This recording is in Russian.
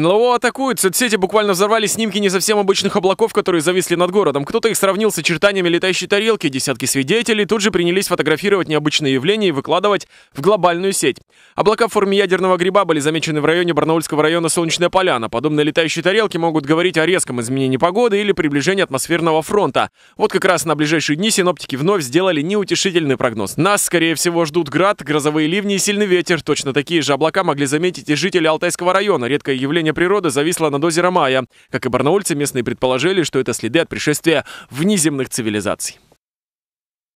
НЛО атакуют. Соцсети буквально взорвали снимки не совсем обычных облаков, которые зависли над городом. Кто-то их сравнил с очертаниями летающей тарелки. Десятки свидетелей тут же принялись фотографировать необычные явления и выкладывать в глобальную сеть. Облака в форме ядерного гриба были замечены в районе Барнаульского района Солнечная Поляна. Подобные летающие тарелки могут говорить о резком изменении погоды или приближении атмосферного фронта. Вот как раз на ближайшие дни синоптики вновь сделали неутешительный прогноз. Нас, скорее всего, ждут град, грозовые ливни и сильный ветер. Точно такие же облака могли заметить и жители Алтайского района. Редкое явление разрушения природы зависла над озером Мая. Как и барнаульцы, местные предположили, что это следы от пришествия внеземных цивилизаций.